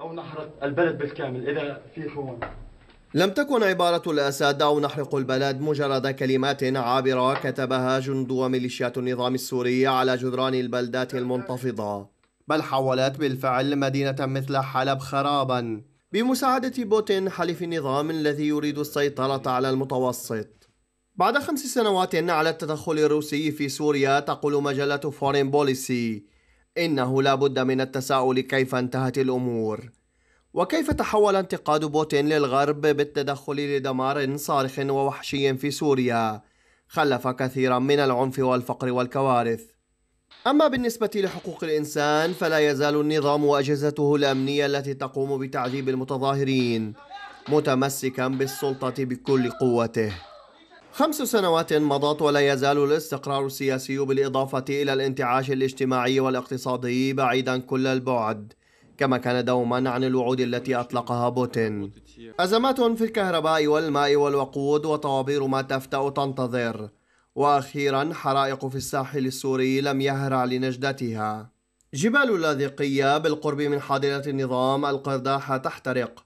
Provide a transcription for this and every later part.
أو نحرق البلد بالكامل إذا في خونه لم تكن عبارة الأسد أو نحرق البلد مجرد كلمات عابرة كتبها جند وميليشيات النظام السوري على جدران البلدات المنتفضة بل حولت بالفعل مدينة مثل حلب خرابا بمساعدة بوتين حليف النظام الذي يريد السيطرة على المتوسط بعد خمس سنوات على التدخل الروسي في سوريا تقول مجلة فورين بوليسي إنه لا بد من التساؤل كيف انتهت الأمور وكيف تحول انتقاد بوتين للغرب بالتدخل لدمار صارخ ووحشي في سوريا خلف كثيرا من العنف والفقر والكوارث أما بالنسبة لحقوق الإنسان فلا يزال النظام وأجهزته الأمنية التي تقوم بتعذيب المتظاهرين متمسكا بالسلطة بكل قوته خمس سنوات مضت ولا يزال الاستقرار السياسي بالإضافة إلى الانتعاش الاجتماعي والاقتصادي بعيدا كل البعد كما كان دوما عن الوعود التي أطلقها بوتين أزمات في الكهرباء والماء والوقود وطوابير ما تفتأ تنتظر وأخيرا حرائق في الساحل السوري لم يهرع لنجدتها جبال اللاذقية بالقرب من حاضرة النظام القرداحة تحترق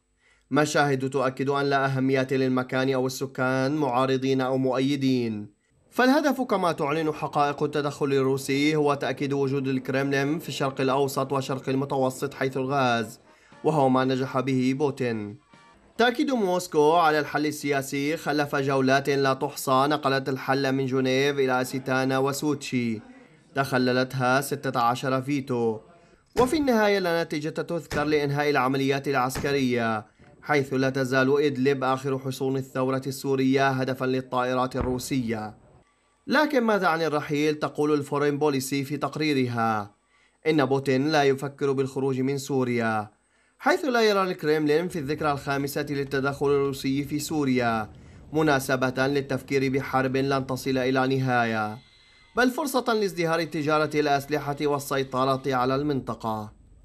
مشاهد تؤكد أن لا أهمية للمكان أو السكان معارضين أو مؤيدين فالهدف كما تعلن حقائق التدخل الروسي هو تأكيد وجود الكرملين في الشرق الأوسط وشرق المتوسط حيث الغاز وهو ما نجح به بوتين تأكيد موسكو على الحل السياسي خلف جولات لا تحصى نقلت الحل من جنيف إلى أسيتانا وسوتشي تخللتها 16 فيتو وفي النهاية لا نتيجة تذكر لإنهاء العمليات العسكرية حيث لا تزال إدلب آخر حصون الثورة السورية هدفا للطائرات الروسية لكن ماذا عن الرحيل تقول الفورين بوليسي في تقريرها إن بوتين لا يفكر بالخروج من سوريا حيث لا يرى الكريملين في الذكرى الخامسة للتدخل الروسي في سوريا مناسبة للتفكير بحرب لن تصل إلى نهاية بل فرصة لازدهار تجارة الأسلحة والسيطرة على المنطقة